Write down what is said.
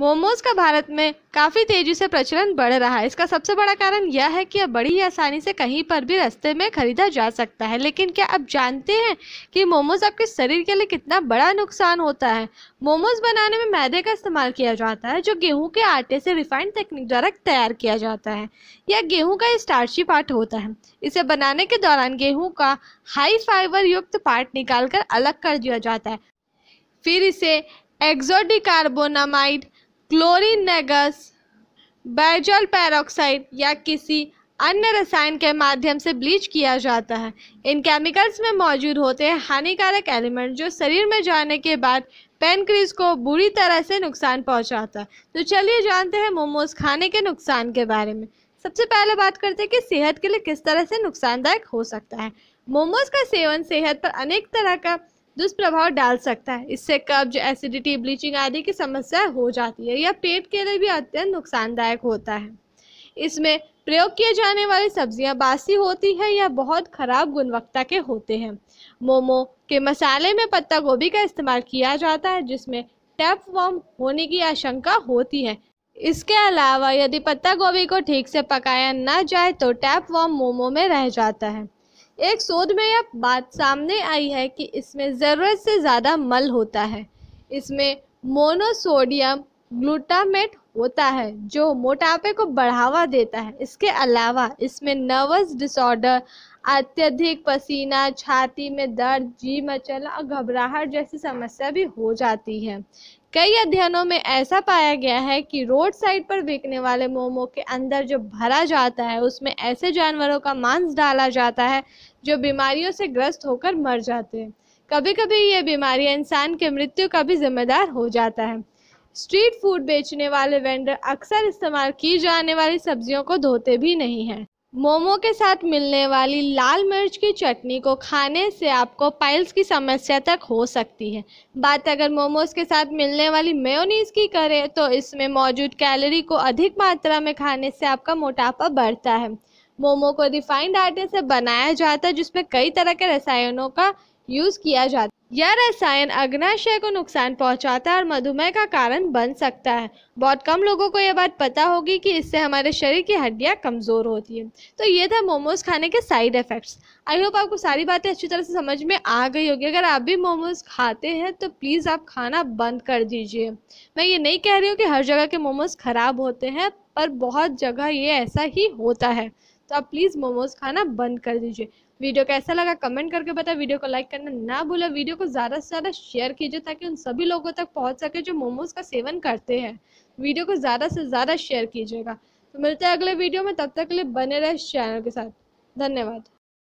मोमोज का भारत में काफ़ी तेज़ी से प्रचलन बढ़ रहा है इसका सबसे बड़ा कारण यह है कि अब बड़ी आसानी से कहीं पर भी रास्ते में खरीदा जा सकता है लेकिन क्या आप जानते हैं कि मोमोज आपके शरीर के लिए कितना बड़ा नुकसान होता है मोमोज बनाने में मैदे का इस्तेमाल किया जाता है जो गेहूं के आटे से रिफाइंड तकनीक द्वारा तैयार किया जाता है यह गेहूँ का स्टार्ची पार्ट होता है इसे बनाने के दौरान गेहूँ का हाई फाइबर युक्त पार्ट निकाल अलग कर दिया जाता है फिर इसे एक्जोडिकार्बोनामाइड क्लोरीन नेगस बैजल पैरोक्साइड या किसी अन्य रसायन के माध्यम से ब्लीच किया जाता है इन केमिकल्स में मौजूद होते हैं हानिकारक एलिमेंट जो शरीर में जाने के बाद पेनक्रीज को बुरी तरह से नुकसान पहुंचाता है तो चलिए जानते हैं मोमोज खाने के नुकसान के बारे में सबसे पहले बात करते हैं कि सेहत के लिए किस तरह से नुकसानदायक हो सकता है मोमोज का सेवन सेहत पर अनेक तरह का दुष्प्रभाव डाल सकता है इससे कब्ज एसिडिटी ब्लीचिंग आदि की समस्या हो जाती है यह पेट के लिए भी अत्यंत नुकसानदायक होता है इसमें प्रयोग किए जाने वाली सब्जियां बासी होती है या बहुत खराब गुणवत्ता के होते हैं मोमो के मसाले में पत्ता गोभी का इस्तेमाल किया जाता है जिसमें टैप वॉर्म होने की आशंका होती है इसके अलावा यदि पत्ता गोभी को ठीक से पकाया ना जाए तो टैप वॉर्म मोमो में रह जाता है एक शोध में यह बात सामने आई है कि इसमें ज़रूरत से ज़्यादा मल होता है इसमें मोनोसोडियम ग्लूटामेट होता है जो मोटापे को बढ़ावा देता है इसके अलावा इसमें नर्वस डिसऑर्डर अत्यधिक पसीना छाती में दर्द जी मचलना और घबराहट जैसी समस्या भी हो जाती है कई अध्ययनों में ऐसा पाया गया है कि रोड साइड पर बिकने वाले मोमो के अंदर जो भरा जाता है उसमें ऐसे जानवरों का मांस डाला जाता है जो बीमारियों से ग्रस्त होकर मर जाते हैं कभी कभी ये बीमारियां इंसान के मृत्यु का भी जिम्मेदार हो जाता है स्ट्रीट फूड बेचने वाले वेंडर अक्सर इस्तेमाल की जाने वाली सब्जियों को धोते भी नहीं हैं मोमो के साथ मिलने वाली लाल मिर्च की चटनी को खाने से आपको पाइल्स की समस्या तक हो सकती है बात अगर मोमोज के साथ मिलने वाली मेयोनीज की करें तो इसमें मौजूद कैलोरी को अधिक मात्रा में खाने से आपका मोटापा बढ़ता है मोमो को रिफाइंड आटे से बनाया जाता है जिसमें कई तरह के रसायनों का यूज़ किया जाता है यह रसायन अग्नाशय को नुकसान पहुंचाता है और मधुमेह का कारण बन सकता है बहुत कम लोगों को यह बात पता होगी कि इससे हमारे शरीर की हड्डियां कमज़ोर होती हैं तो ये था मोमोज़ खाने के साइड इफ़ेक्ट्स आई होप आपको सारी बातें अच्छी तरह से समझ में आ गई होगी अगर आप भी मोमोज़ खाते हैं तो प्लीज़ आप खाना बंद कर दीजिए मैं ये नहीं कह रही हूँ कि हर जगह के मोमोज़ ख़राब होते हैं पर बहुत जगह ये ऐसा ही होता है तो आप प्लीज़ मोमोज खाना बंद कर दीजिए वीडियो कैसा लगा कमेंट करके बताए वीडियो को लाइक करना ना भूले वीडियो को ज़्यादा से ज़्यादा शेयर कीजिए ताकि उन सभी लोगों तक पहुँच सके जो मोमोज का सेवन करते हैं वीडियो को ज़्यादा से ज़्यादा शेयर कीजिएगा तो मिलते हैं अगले वीडियो में तब तक के लिए बने रहे चैनल के साथ धन्यवाद